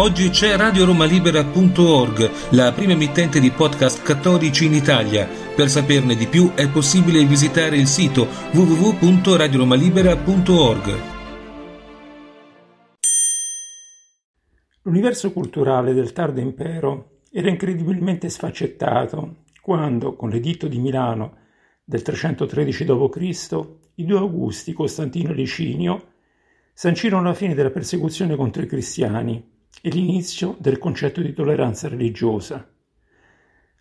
Oggi c'è radioromalibera.org, la prima emittente di podcast cattolici in Italia. Per saperne di più è possibile visitare il sito www.radioromalibera.org. L'universo culturale del tardo impero era incredibilmente sfaccettato quando, con l'editto di Milano del 313 d.C., i due Augusti, Costantino e Licinio, sancirono la fine della persecuzione contro i cristiani e l'inizio del concetto di tolleranza religiosa.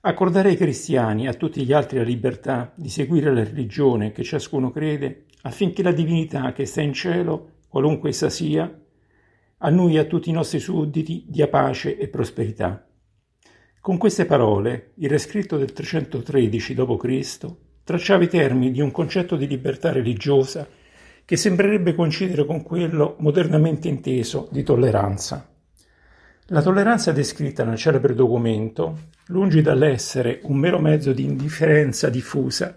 Accordare ai cristiani e a tutti gli altri la libertà di seguire la religione che ciascuno crede, affinché la divinità che sta in cielo, qualunque essa sia, a noi e a tutti i nostri sudditi dia pace e prosperità. Con queste parole, il rescritto del 313 d.C. tracciava i termini di un concetto di libertà religiosa che sembrerebbe coincidere con quello modernamente inteso di tolleranza. La tolleranza descritta nel celebre documento, lungi dall'essere un mero mezzo di indifferenza diffusa,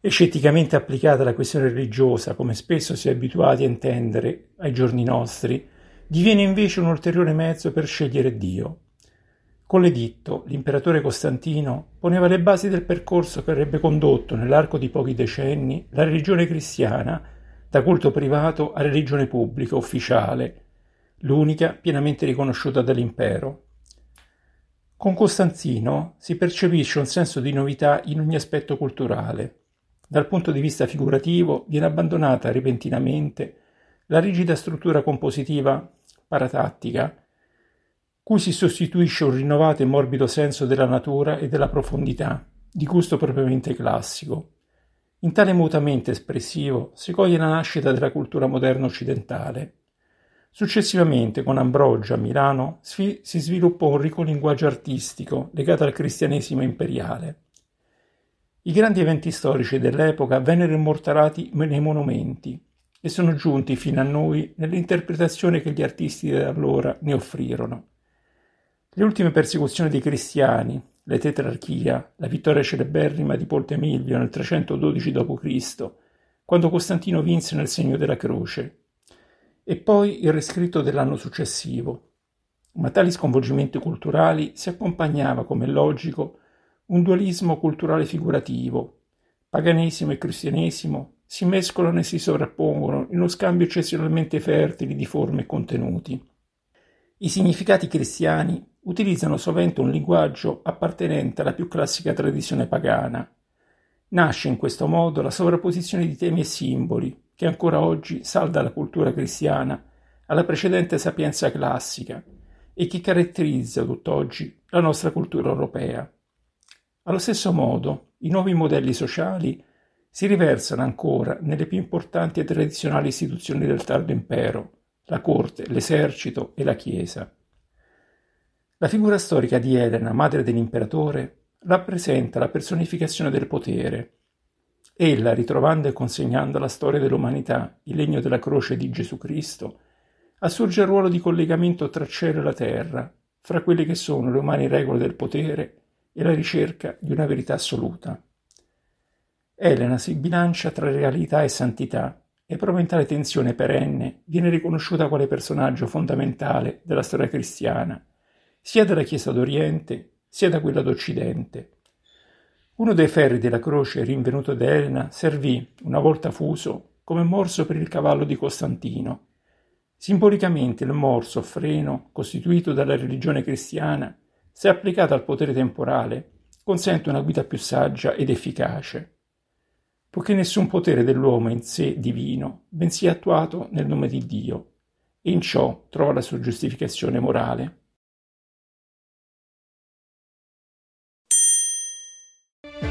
e scetticamente applicata alla questione religiosa, come spesso si è abituati a intendere ai giorni nostri, diviene invece un ulteriore mezzo per scegliere Dio. Con l'editto, l'imperatore Costantino poneva le basi del percorso che avrebbe condotto nell'arco di pochi decenni la religione cristiana da culto privato a religione pubblica ufficiale, l'unica pienamente riconosciuta dall'impero. Con Costanzino si percepisce un senso di novità in ogni aspetto culturale. Dal punto di vista figurativo viene abbandonata repentinamente la rigida struttura compositiva paratattica, cui si sostituisce un rinnovato e morbido senso della natura e della profondità, di gusto propriamente classico. In tale mutamento espressivo si coglie la nascita della cultura moderna occidentale, Successivamente, con Ambrogio a Milano, si sviluppò un ricco linguaggio artistico legato al cristianesimo imperiale. I grandi eventi storici dell'epoca vennero immortalati nei monumenti e sono giunti fino a noi nell'interpretazione che gli artisti di allora ne offrirono. Le ultime persecuzioni dei cristiani, la tetrarchia, la vittoria celeberrima di Poltemilvio nel 312 d.C., quando Costantino vinse nel segno della croce, e poi il riscritto dell'anno successivo. Ma tali sconvolgimenti culturali si accompagnava, come è logico, un dualismo culturale figurativo. Paganesimo e cristianesimo si mescolano e si sovrappongono in uno scambio eccezionalmente fertile di forme e contenuti. I significati cristiani utilizzano sovente un linguaggio appartenente alla più classica tradizione pagana. Nasce in questo modo la sovrapposizione di temi e simboli, che ancora oggi salda la cultura cristiana alla precedente sapienza classica e che caratterizza tutt'oggi la nostra cultura europea. Allo stesso modo, i nuovi modelli sociali si riversano ancora nelle più importanti e tradizionali istituzioni del tardo impero, la corte, l'esercito e la chiesa. La figura storica di Elena, madre dell'imperatore, rappresenta la personificazione del potere, Ella, ritrovando e consegnando alla storia dell'umanità il legno della croce di Gesù Cristo, assurge il ruolo di collegamento tra cielo e la terra, fra quelle che sono le umane regole del potere e la ricerca di una verità assoluta. Elena si bilancia tra realità e santità e proprio in tale tensione perenne viene riconosciuta quale personaggio fondamentale della storia cristiana, sia dalla Chiesa d'Oriente sia da quella d'Occidente, uno dei ferri della croce rinvenuto da Elena servì, una volta fuso, come morso per il cavallo di Costantino. Simbolicamente il morso, freno, costituito dalla religione cristiana, se applicato al potere temporale, consente una guida più saggia ed efficace, poiché nessun potere dell'uomo è in sé divino, bensì attuato nel nome di Dio, e in ciò trova la sua giustificazione morale.